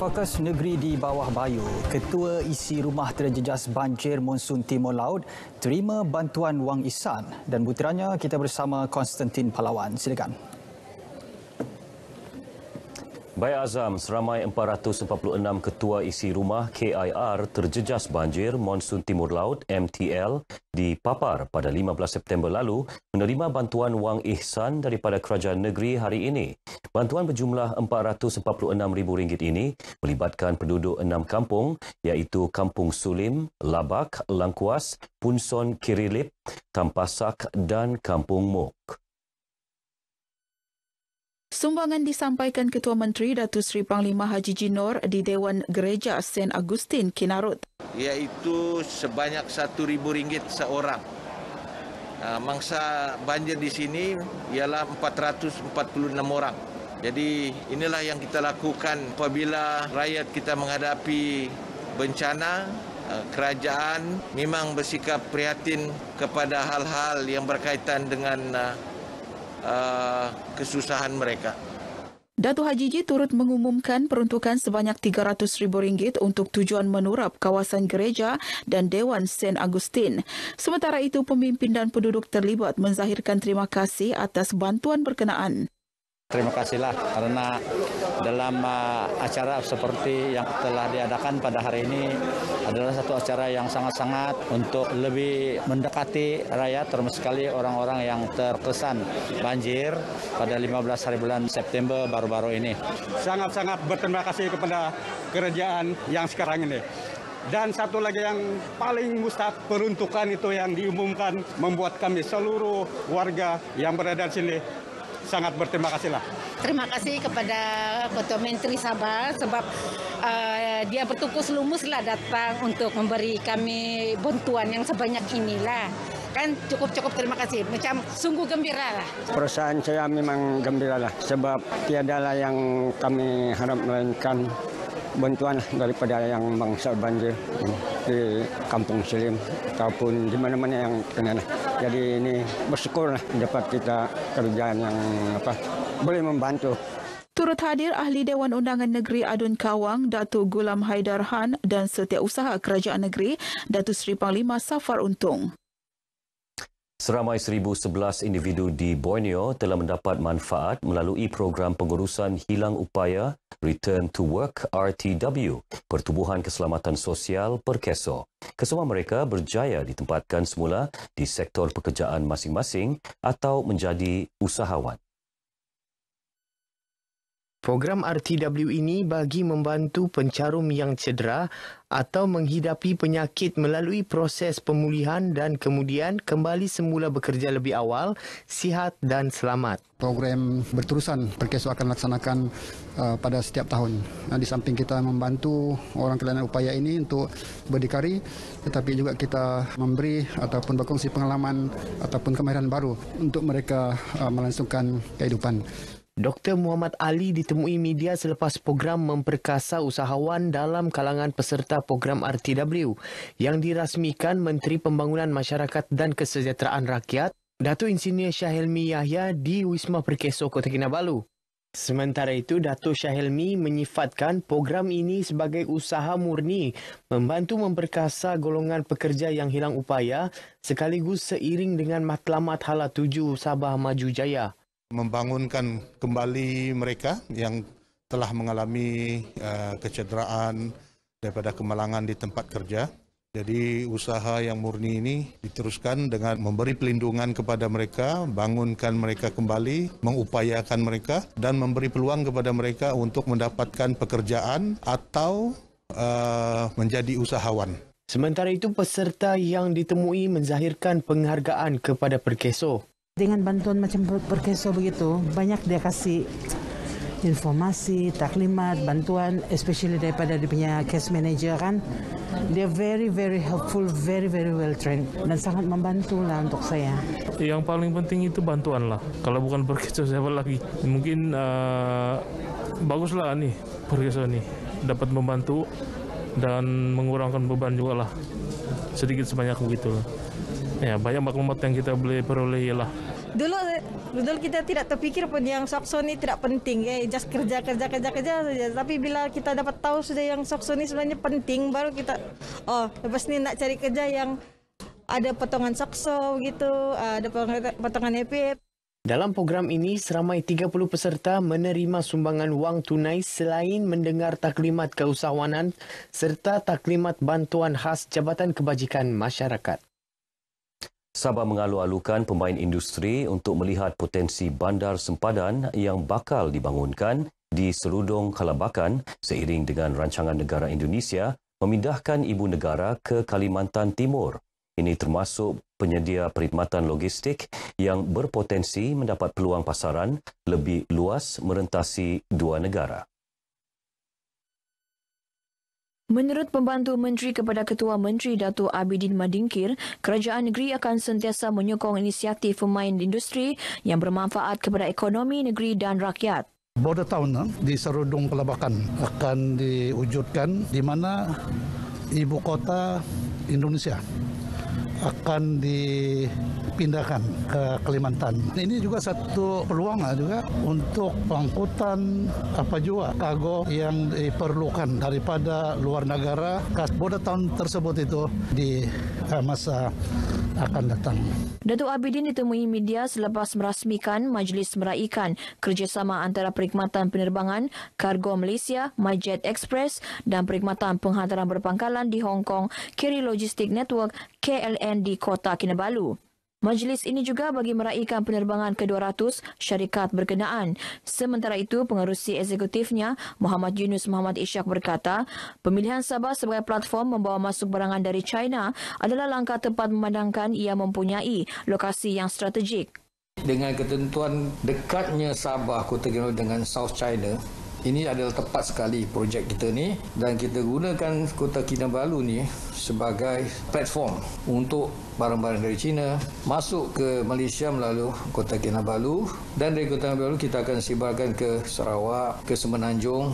fokus negeri di bawah bayu. Ketua isi rumah terjejas banjir monsun timur laut terima bantuan wang isan dan butirannya kita bersama Konstantin Palawan. Silakan. Baik Azam, seramai 446 ketua isi rumah KIR terjejas banjir monsun timur laut MTL di Papar pada 15 September lalu menerima bantuan wang ihsan daripada kerajaan negeri hari ini. Bantuan berjumlah RM446,000 ini melibatkan penduduk enam kampung iaitu Kampung Sulim, Labak, Langkuas, Punson Kirilip, Tampasak dan Kampung Mok. Sumbangan disampaikan Ketua Menteri Datuk Seri Panglima Haji Jinor di Dewan Gereja St. Agustin, Kinarut. Iaitu sebanyak rm ringgit seorang. Ah, mangsa banjir di sini ialah 446 orang. Jadi inilah yang kita lakukan apabila rakyat kita menghadapi bencana, eh, kerajaan memang bersikap prihatin kepada hal-hal yang berkaitan dengan uh, kesusahan mereka. Datu Haji Ji turut mengumumkan peruntukan sebanyak rm ringgit untuk tujuan menurap kawasan gereja dan Dewan St. Agustin. Sementara itu, pemimpin dan penduduk terlibat menzahirkan terima kasih atas bantuan berkenaan. Terima kasihlah karena dalam uh, acara seperti yang telah diadakan pada hari ini adalah satu acara yang sangat-sangat untuk lebih mendekati rakyat termasuk sekali orang-orang yang terkesan banjir pada 15 hari bulan September baru-baru ini. Sangat-sangat berterima kasih kepada kerajaan yang sekarang ini. Dan satu lagi yang paling mustahak peruntukan itu yang diumumkan membuat kami seluruh warga yang berada di sini sangat berterima kasih lah. Terima kasih kepada Ketua Menteri Sabah sebab uh, dia bertukus lumus lah datang untuk memberi kami bantuan yang sebanyak inilah. Kan cukup-cukup terima kasih. Macam sungguh gembira lah. Perusahaan saya memang gembira lah sebab tiada lah yang kami harap melainkan bantuan lah daripada yang bangsa banjir di kampung Selim ataupun di mana-mana yang kena. Lah. Jadi ini bersyukurlah dapat kita kerjaan yang apa boleh membantu. Turut hadir Ahli Dewan Undangan Negeri Adun Kawang, Datu Gulam Haidar Han dan Setiausaha Kerajaan Negeri, Datu Seri Panglima Safar Untung. Seramai 1,011 individu di Borneo telah mendapat manfaat melalui program pengurusan hilang upaya Return to Work RTW, Pertubuhan Keselamatan Sosial Perkeso kesemua mereka berjaya ditempatkan semula di sektor pekerjaan masing-masing atau menjadi usahawan. Program RTW ini bagi membantu pencarum yang cedera atau menghidapi penyakit melalui proses pemulihan dan kemudian kembali semula bekerja lebih awal, sihat dan selamat. Program berterusan Perkeso akan laksanakan uh, pada setiap tahun. Nah, di samping kita membantu orang kelainan upaya ini untuk berdikari, tetapi juga kita memberi ataupun berkongsi pengalaman ataupun kemahiran baru untuk mereka uh, melangsungkan kehidupan. Dr. Muhammad Ali ditemui media selepas program memperkasa usahawan dalam kalangan peserta program RTW yang dirasmikan Menteri Pembangunan Masyarakat dan Kesejahteraan Rakyat, Datu Insinyur Syahilmi Yahya di Wisma Perkeso, Kota Kinabalu. Sementara itu, Datuk Syahilmi menyifatkan program ini sebagai usaha murni membantu memperkasa golongan pekerja yang hilang upaya sekaligus seiring dengan matlamat Hala 7 Sabah Maju Jaya membangunkan kembali mereka yang telah mengalami uh, kecederaan daripada kemalangan di tempat kerja. Jadi usaha yang murni ini diteruskan dengan memberi pelindungan kepada mereka, bangunkan mereka kembali, mengupayakan mereka dan memberi peluang kepada mereka untuk mendapatkan pekerjaan atau uh, menjadi usahawan. Sementara itu peserta yang ditemui menzahirkan penghargaan kepada Perkeso. Dengan bantuan macam perkeso begitu, banyak dia kasih informasi, taklimat, bantuan, especially daripada dia punya case manager kan. Dia very very helpful, very very well trained dan sangat membantu lah untuk saya. Yang paling penting itu bantuan lah. Kalau bukan saya siapa lagi? Mungkin uh, eh, bagus lah nih perkeso nih dapat membantu dan mengurangkan beban juga lah sedikit sebanyak begitu lah. ya banyak maklumat yang kita boleh peroleh ialah dulu dulu kita tidak terfikir pun yang sokso ni tidak penting ya just kerja kerja kerja kerja saja tapi bila kita dapat tahu sudah yang sokso ni sebenarnya penting baru kita oh lepas ni nak cari kerja yang ada potongan sokso gitu ada potongan epip dalam program ini, seramai 30 peserta menerima sumbangan wang tunai selain mendengar taklimat keusahawanan serta taklimat bantuan khas Jabatan Kebajikan Masyarakat. Sabah mengalu-alukan pemain industri untuk melihat potensi bandar sempadan yang bakal dibangunkan di seludong Kalabakan seiring dengan rancangan negara Indonesia memindahkan ibu negara ke Kalimantan Timur. Ini termasuk penyedia perkhidmatan logistik yang berpotensi mendapat peluang pasaran lebih luas merentasi dua negara. Menurut pembantu menteri kepada Ketua Menteri Datuk Abidin Madingkir, kerajaan negeri akan sentiasa menyokong inisiatif pemain industri yang bermanfaat kepada ekonomi negeri dan rakyat. Border Town eh, di Serudung Pelabakan akan diwujudkan di mana ibu kota Indonesia akan dipindahkan ke Kalimantan. Ini juga satu peluang lah juga untuk pengangkutan apa juga kargo yang diperlukan daripada luar negara pada tahun tersebut itu di eh, masa akan datang. Datuk Abidin ditemui media selepas merasmikan majlis meraihkan kerjasama antara Perkhidmatan Penerbangan, Kargo Malaysia, MyJet Express dan Perkhidmatan Penghantaran Berpangkalan di Hong Kong, Kiri Logistik Network, KLN BKN di Kota Kinabalu. Majlis ini juga bagi meraihkan penerbangan ke-200 syarikat berkenaan. Sementara itu, pengerusi eksekutifnya, Muhammad Yunus Muhammad Ishak berkata, pemilihan Sabah sebagai platform membawa masuk barangan dari China adalah langkah tepat memandangkan ia mempunyai lokasi yang strategik. Dengan ketentuan dekatnya Sabah, Kota Kinabalu dengan South China, ini adalah tepat sekali projek kita ni dan kita gunakan Kota Kinabalu ni sebagai platform untuk barang-barang dari China masuk ke Malaysia melalui Kota Kinabalu dan dari Kota Kinabalu kita akan sebarkan ke Sarawak, ke Semenanjung,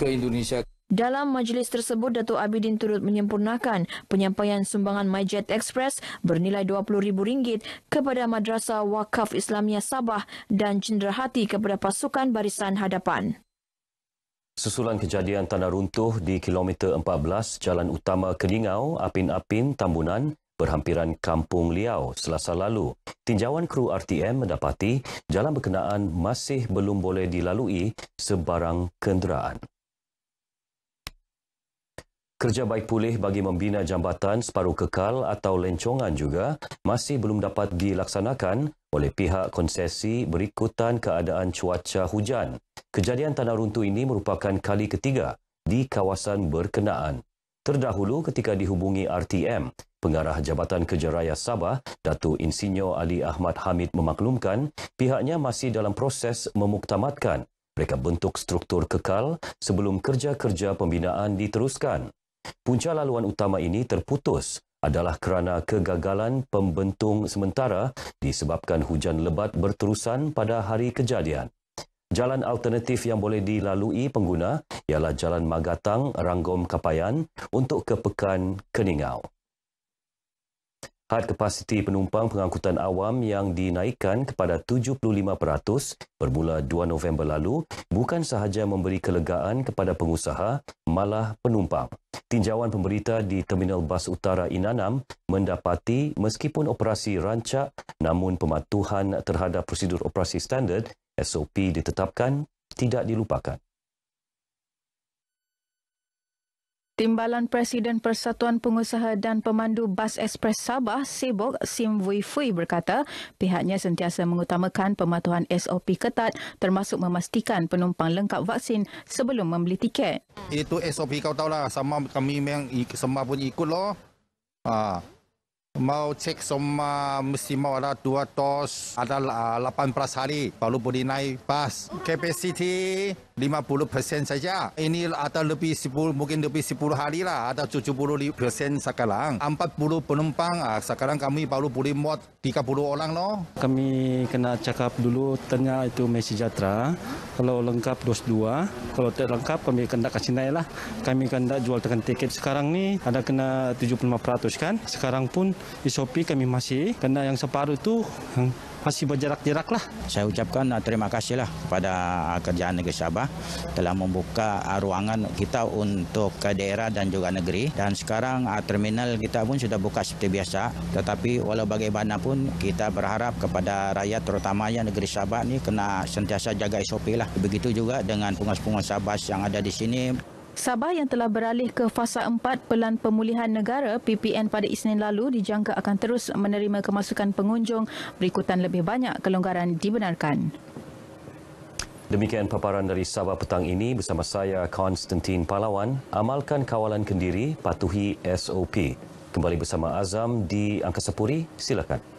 ke Indonesia. Dalam majlis tersebut, Datuk Abidin turut menyempurnakan penyampaian sumbangan MyJet Express bernilai RM20,000 kepada Madrasah Wakaf Islamiyah Sabah dan cenderahati kepada pasukan barisan hadapan. Susulan kejadian tanah runtuh di kilometer 14 Jalan Utama Keningau, Apin-Apin, Tambunan berhampiran Kampung Liau selasa lalu. Tinjauan kru RTM mendapati jalan berkenaan masih belum boleh dilalui sebarang kenderaan. Kerja baik pulih bagi membina jambatan separuh kekal atau lencongan juga masih belum dapat dilaksanakan oleh pihak konsesi berikutan keadaan cuaca hujan. Kejadian tanah runtuh ini merupakan kali ketiga di kawasan berkenaan. Terdahulu ketika dihubungi RTM, Pengarah Jabatan Kerja Raya Sabah, Datu Insinyur Ali Ahmad Hamid memaklumkan pihaknya masih dalam proses memuktamadkan mereka bentuk struktur kekal sebelum kerja-kerja pembinaan diteruskan. Punca laluan utama ini terputus adalah kerana kegagalan pembentung sementara disebabkan hujan lebat berterusan pada hari kejadian. Jalan alternatif yang boleh dilalui pengguna ialah Jalan Magatang Ranggom Kapayan untuk ke Pekan Keningau. Had kapasiti penumpang pengangkutan awam yang dinaikkan kepada 75% bermula 2 November lalu bukan sahaja memberi kelegaan kepada pengusaha malah penumpang. Tinjauan pemberita di Terminal Bas Utara Inanam mendapati meskipun operasi rancak namun pematuhan terhadap prosedur operasi standard SOP ditetapkan tidak dilupakan. Timbalan Presiden Persatuan Pengusaha dan Pemandu Bas Ekspres Sabah, Sibok Sim Vui Fui berkata, pihaknya sentiasa mengutamakan pematuhan SOP ketat termasuk memastikan penumpang lengkap vaksin sebelum membeli tiket. Itu SOP kau tahu lah, sama kami memang sama pun ikut lah. Ha. Mau cek semua mesti mau ada dua tos, ada ah, lapan belas hari baru boleh naik bas. Capacity persen saja. Ini ada lebih sepuluh, mungkin lebih sepuluh hari lah, ada tujuh puluh persen sekarang. Empat puluh penumpang, ah, sekarang kami baru boleh muat puluh orang loh. Kami kena cakap dulu tanya itu Messi Jatra. Kalau lengkap dos dua, kalau tidak lengkap kami kena kasih naik lah. Kami kena jual dengan tiket sekarang ni ada kena tujuh puluh lima peratus kan. Sekarang pun SOP kami masih kena yang separuh tu hmm, masih berjarak-jarak lah. Saya ucapkan ah, terima kasih lah kepada ah, kerjaan negeri Sabah telah membuka ah, ruangan kita untuk ke daerah dan juga negeri. Dan sekarang terminal kita pun sudah buka seperti biasa. Tetapi walau bagaimanapun kita berharap kepada rakyat terutamanya negeri Sabah ni kena sentiasa jaga SOP lah. Begitu juga dengan pengas-pengas Sabah yang ada di sini. Sabah yang telah beralih ke fasa 4 Pelan Pemulihan Negara PPN pada Isnin lalu dijangka akan terus menerima kemasukan pengunjung berikutan lebih banyak kelonggaran dibenarkan. Demikian paparan dari Sabah petang ini bersama saya Konstantin Palawan. Amalkan kawalan kendiri, patuhi SOP. Kembali bersama Azam di Angkasa Puri, silakan.